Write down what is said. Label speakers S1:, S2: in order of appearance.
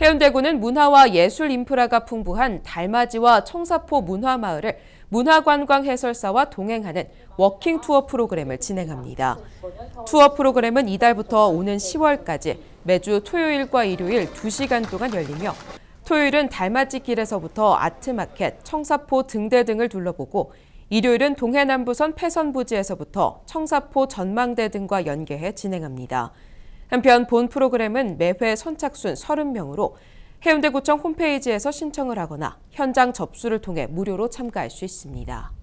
S1: 해운대구는 문화와 예술 인프라가 풍부한 달맞이와 청사포 문화마을을 문화관광 해설사와 동행하는 워킹 투어 프로그램을 진행합니다. 투어 프로그램은 이달부터 오는 10월까지 매주 토요일과 일요일 2시간 동안 열리며 토요일은 달맞이길에서부터 아트마켓, 청사포 등대 등을 둘러보고 일요일은 동해남부선 패선부지에서부터 청사포 전망대 등과 연계해 진행합니다. 한편 본 프로그램은 매회 선착순 30명으로 해운대구청 홈페이지에서 신청을 하거나 현장 접수를 통해 무료로 참가할 수 있습니다.